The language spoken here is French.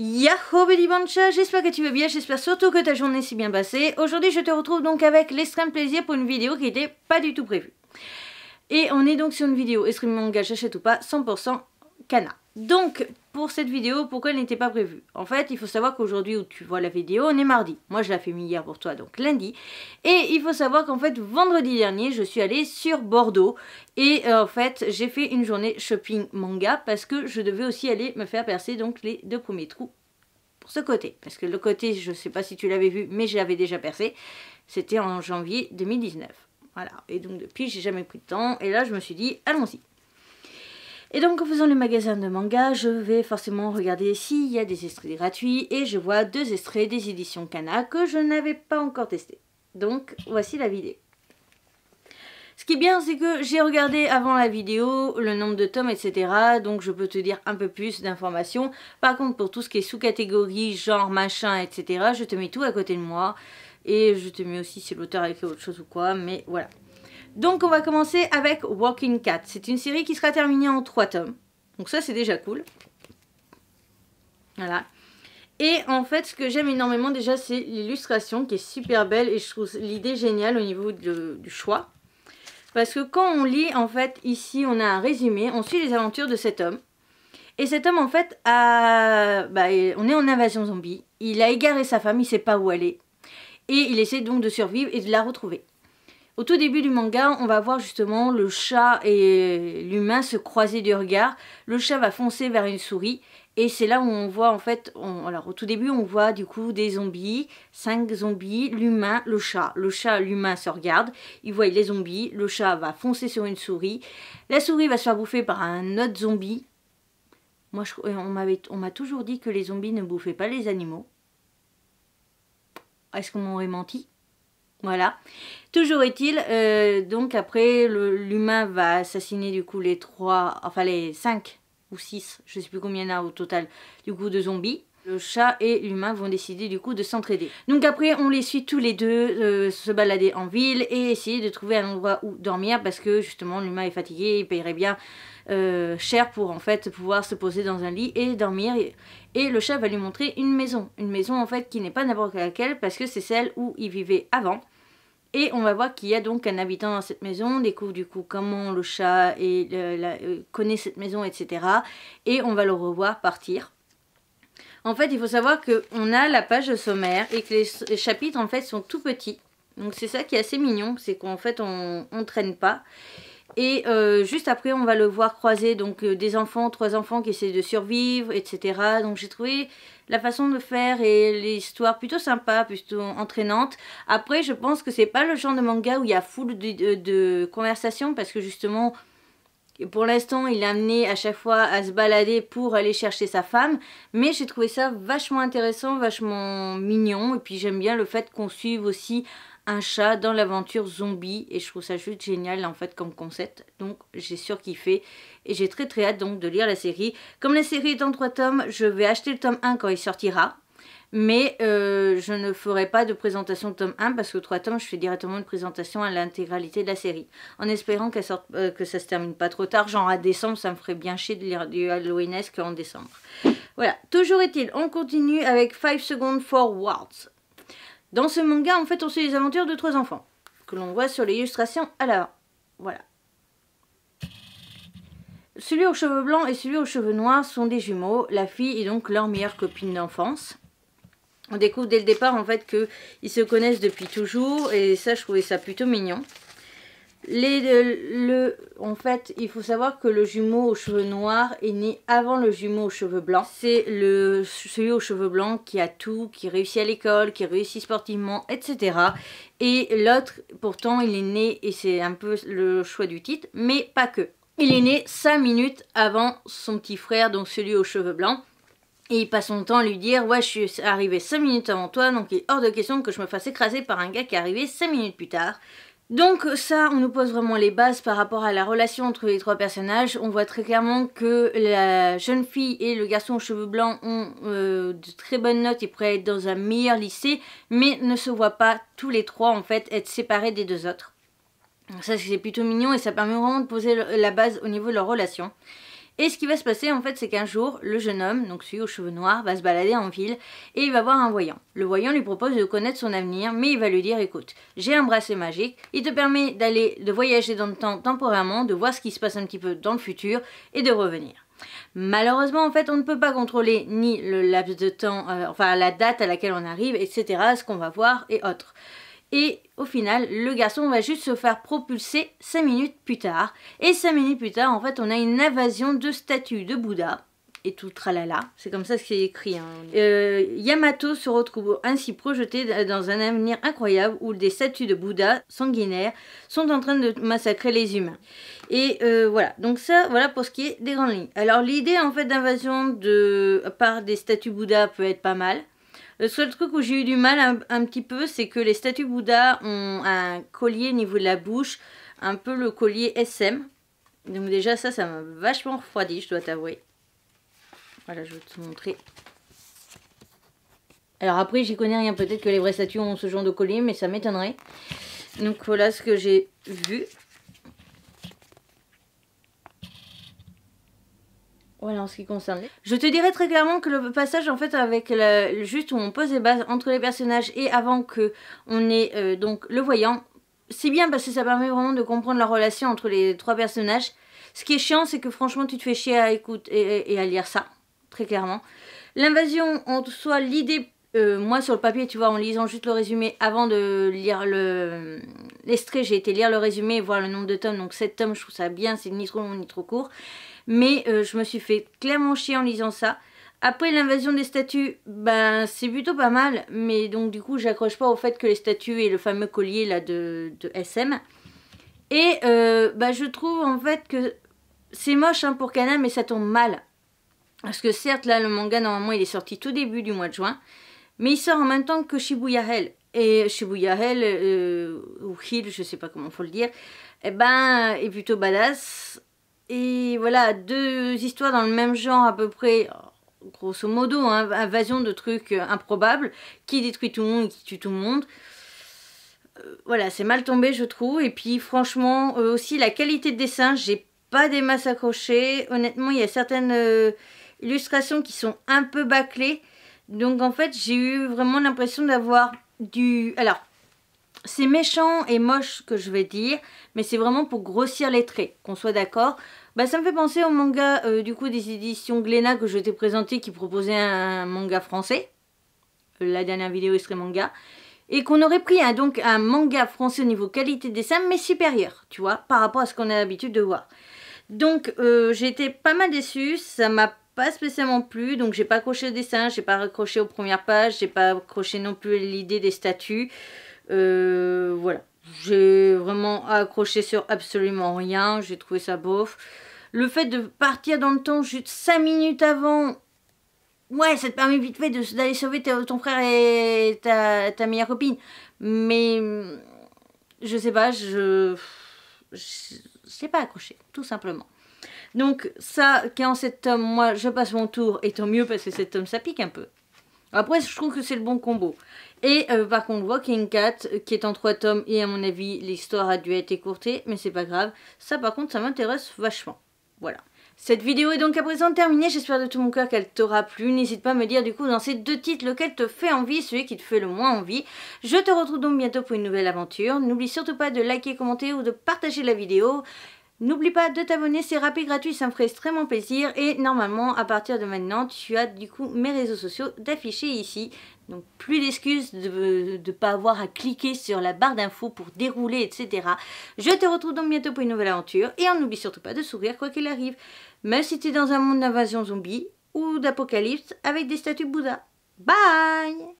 Yahoo Belly Bancha, j'espère que tu vas bien, j'espère surtout que ta journée s'est bien passée. Aujourd'hui je te retrouve donc avec l'extrême plaisir pour une vidéo qui n'était pas du tout prévue. Et on est donc sur une vidéo extrêmement engagée, achète ou pas, 100% cana. Donc, pour cette vidéo, pourquoi elle n'était pas prévue En fait, il faut savoir qu'aujourd'hui où tu vois la vidéo, on est mardi. Moi, je l'ai fait hier pour toi, donc lundi. Et il faut savoir qu'en fait, vendredi dernier, je suis allée sur Bordeaux. Et euh, en fait, j'ai fait une journée shopping manga parce que je devais aussi aller me faire percer donc les deux premiers trous pour ce côté. Parce que le côté, je ne sais pas si tu l'avais vu, mais je l'avais déjà percé. C'était en janvier 2019. Voilà. Et donc depuis, j'ai jamais pris de temps. Et là, je me suis dit, allons-y. Et donc en faisant le magasin de manga, je vais forcément regarder s'il y a des extraits gratuits et je vois deux extraits des éditions Kana que je n'avais pas encore testé. Donc voici la vidéo. Ce qui est bien, c'est que j'ai regardé avant la vidéo le nombre de tomes, etc. Donc je peux te dire un peu plus d'informations. Par contre, pour tout ce qui est sous-catégorie, genre, machin, etc., je te mets tout à côté de moi. Et je te mets aussi si l'auteur a écrit autre chose ou quoi, mais voilà. Donc on va commencer avec Walking Cat. C'est une série qui sera terminée en 3 tomes. Donc ça c'est déjà cool. Voilà. Et en fait ce que j'aime énormément déjà c'est l'illustration qui est super belle et je trouve l'idée géniale au niveau du choix. Parce que quand on lit en fait ici on a un résumé, on suit les aventures de cet homme. Et cet homme en fait a... Bah, on est en invasion zombie. Il a égaré sa femme, il ne sait pas où aller. Et il essaie donc de survivre et de la retrouver. Au tout début du manga, on va voir justement le chat et l'humain se croiser du regard. Le chat va foncer vers une souris et c'est là où on voit en fait, alors au tout début on voit du coup des zombies, Cinq zombies, l'humain, le chat. Le chat, l'humain se regardent, ils voient les zombies, le chat va foncer sur une souris, la souris va se faire bouffer par un autre zombie. Moi on m'a toujours dit que les zombies ne bouffaient pas les animaux. Est-ce qu'on m'aurait menti voilà. Toujours est-il, euh, donc après, l'humain va assassiner du coup les trois, enfin les cinq ou six, je sais plus combien il y en a au total, du coup de zombies. Le chat et l'humain vont décider du coup de s'entraider. Donc après on les suit tous les deux euh, se balader en ville et essayer de trouver un endroit où dormir parce que justement l'humain est fatigué, il paierait bien euh, cher pour en fait pouvoir se poser dans un lit et dormir. Et, le chat va lui montrer une maison, une maison en fait qui n'est pas n'importe laquelle parce que c'est celle où il vivait avant. Et on va voir qu'il y a donc un habitant dans cette maison, on découvre du coup comment le chat euh, connaît cette maison, etc. Et on va le revoir partir en fait, il faut savoir qu'on a la page sommaire et que les chapitres, en fait, sont tout petits. Donc c'est ça qui est assez mignon, c'est qu'en fait, on ne traîne pas. Et euh, juste après, on va le voir croiser donc euh, des enfants, trois enfants qui essaient de survivre, etc. Donc j'ai trouvé la façon de faire et l'histoire plutôt sympa, plutôt entraînante. Après, je pense que c'est pas le genre de manga où il y a full de, de conversations parce que justement, pour l'instant, il est amené à chaque fois à se balader pour aller chercher sa femme. Mais j'ai trouvé ça vachement intéressant, vachement mignon. Et puis j'aime bien le fait qu'on suive aussi un chat dans l'aventure zombie et je trouve ça juste génial en fait comme concept donc j'ai fait et j'ai très très hâte donc de lire la série comme la série est en trois tomes je vais acheter le tome 1 quand il sortira mais euh, je ne ferai pas de présentation de tome 1 parce que 3 tomes, je fais directement une présentation à l'intégralité de la série. En espérant qu'elle sorte, euh, que ça se termine pas trop tard, genre à décembre, ça me ferait bien chier de lire du Halloweenesque en décembre. Voilà, toujours est-il, on continue avec 5 Seconds Forwards. Dans ce manga, en fait, on suit les aventures de trois enfants, que l'on voit sur l'illustration à la. Voilà. Celui aux cheveux blancs et celui aux cheveux noirs sont des jumeaux. La fille est donc leur meilleure copine d'enfance on découvre dès le départ en fait qu'ils se connaissent depuis toujours et ça je trouvais ça plutôt mignon. Les, le, en fait, il faut savoir que le jumeau aux cheveux noirs est né avant le jumeau aux cheveux blancs. C'est le, celui aux cheveux blancs qui a tout, qui réussit à l'école, qui réussit sportivement, etc. Et l'autre, pourtant, il est né, et c'est un peu le choix du titre, mais pas que. Il est né 5 minutes avant son petit frère, donc celui aux cheveux blancs. Et il passe son temps à lui dire Ouais, je suis arrivé 5 minutes avant toi, donc il est hors de question que je me fasse écraser par un gars qui est arrivé 5 minutes plus tard. Donc ça, on nous pose vraiment les bases par rapport à la relation entre les trois personnages. On voit très clairement que la jeune fille et le garçon aux cheveux blancs ont euh, de très bonnes notes et pourraient être dans un meilleur lycée, mais ne se voient pas tous les trois en fait être séparés des deux autres. ça c'est plutôt mignon et ça permet vraiment de poser la base au niveau de leur relation. Et ce qui va se passer en fait c'est qu'un jour le jeune homme, donc celui aux cheveux noirs, va se balader en ville et il va voir un voyant. Le voyant lui propose de connaître son avenir mais il va lui dire écoute j'ai un bracelet magique, il te permet d'aller, de voyager dans le temps temporairement, de voir ce qui se passe un petit peu dans le futur et de revenir. Malheureusement, en fait, on ne peut pas contrôler ni le laps de temps, euh, enfin la date à laquelle on arrive, etc., ce qu'on va voir et autres. Et au final, le garçon va juste se faire propulser 5 minutes plus tard. Et 5 minutes plus tard, en fait, on a une invasion de statues de Bouddha et tout tralala. C'est comme ça ce qui est écrit. Hein. Euh, Yamato se retrouve ainsi projeté dans un avenir incroyable où des statues de Bouddha sanguinaires sont en train de massacrer les humains. Et euh, voilà, donc ça, voilà pour ce qui est des grandes lignes. Alors l'idée en fait d'invasion de... par des statues Bouddha peut être pas mal. Le seul truc où j'ai eu du mal un, petit peu, c'est que les statues Bouddha ont un collier au niveau de la bouche, un peu le collier SM. Donc déjà ça, ça m'a vachement refroidi, je dois t'avouer. Voilà, je vais te montrer. Alors après, j'y connais rien. Peut-être que les vraies statues ont ce genre de collier, mais ça m'étonnerait. Donc voilà ce que j'ai vu. Voilà, en ce qui concerne Je te dirais très clairement que le passage, en fait, avec juste où on pose les bases entre les personnages et avant que on ait euh, donc le voyant, c'est bien parce que ça permet vraiment de comprendre la relation entre les trois personnages. Ce qui est chiant, c'est que franchement, tu te fais chier à écouter et, à lire ça, très clairement. L'invasion, en soit l'idée euh, moi, sur le papier, tu vois, en lisant juste le résumé, avant de lire l'estrait j'ai été lire le résumé et voir le nombre de tomes. Donc, 7 tomes, je trouve ça bien, c'est ni trop long ni trop court. Mais euh, je me suis fait clairement chier en lisant ça. Après l'invasion des statues, ben c'est plutôt pas mal, mais donc du coup j'accroche pas au fait que les statues et le fameux collier là de, SM. Et euh, ben, je trouve en fait que c'est moche hein, pour Kana, mais ça tombe mal. Parce que certes là le manga normalement il est sorti tout début du mois de juin, mais il sort en même temps que Shibuya Hell. Et Shibuya Hell, euh, ou Hill, je sais pas comment faut le dire, eh ben, est plutôt badass. Et voilà, deux histoires dans le même genre à peu près, grosso modo, hein, invasion de trucs improbables, qui détruit tout le monde et qui tue tout le monde euh, voilà, c'est mal tombé, je trouve. Et puis, franchement, euh, aussi la qualité de dessin, j'ai pas des masses accrochées. Honnêtement, il y a certaines illustrations qui sont un peu bâclées. Donc en fait, j'ai eu vraiment l'impression d'avoir du... Alors, c'est méchant et moche que je vais dire, mais c'est vraiment pour grossir les traits, qu'on soit d'accord. Bah, ça me fait penser au manga euh, du coup des éditions Glénat que je t'ai présenté qui proposait un manga français. Euh, la dernière vidéo est serait manga. Et qu'on aurait pris hein, donc un manga français au niveau qualité des dessin, mais supérieur, tu vois, par rapport à ce qu'on a l'habitude de voir. Donc euh, j'étais pas mal déçue, ça m'a pas spécialement plus donc j'ai pas accroché au dessin, j'ai pas accroché aux premières pages, j'ai pas accroché non plus l'idée des statues. Euh, voilà, j'ai vraiment accroché sur absolument rien, j'ai trouvé ça bof. Le fait de partir dans le temps juste cinq minutes avant, ouais, ça te permet vite fait d'aller sauver ton frère et ta, ta meilleure copine. Mais je sais pas, je. Je, sais pas accroché, tout simplement. Donc ça, quand cet en moi je passe mon tour, et tant mieux parce que cet tomes ça pique un peu. Après, je trouve que c'est le bon combo. Et euh, par contre, Walking Cat, qui est en trois tomes, et à mon avis, l'histoire a dû être écourtée, mais c'est pas grave. Ça, par contre, ça m'intéresse vachement. Voilà. Cette vidéo est donc à présent terminée, j'espère de tout mon cœur qu'elle t'aura plu. N'hésite pas à me dire du coup dans ces deux titres lequel te fait envie, celui qui te fait le moins envie. Je te retrouve donc bientôt pour une nouvelle aventure. N'oublie surtout pas de liker, commenter ou de partager la vidéo. N'oublie pas de t'abonner, c'est rapide, gratuit, ça me ferait extrêmement plaisir. Et normalement, à partir de maintenant, tu as du coup mes réseaux sociaux d'afficher ici. Donc plus d'excuses de ne pas avoir à cliquer sur la barre d'infos pour dérouler, etc. Je te retrouve donc bientôt pour une nouvelle aventure. Et on n'oublie surtout pas de sourire quoi qu'il arrive. Même si tu es dans un monde d'invasion zombie ou d'apocalypse avec des statues Bouddha. Bye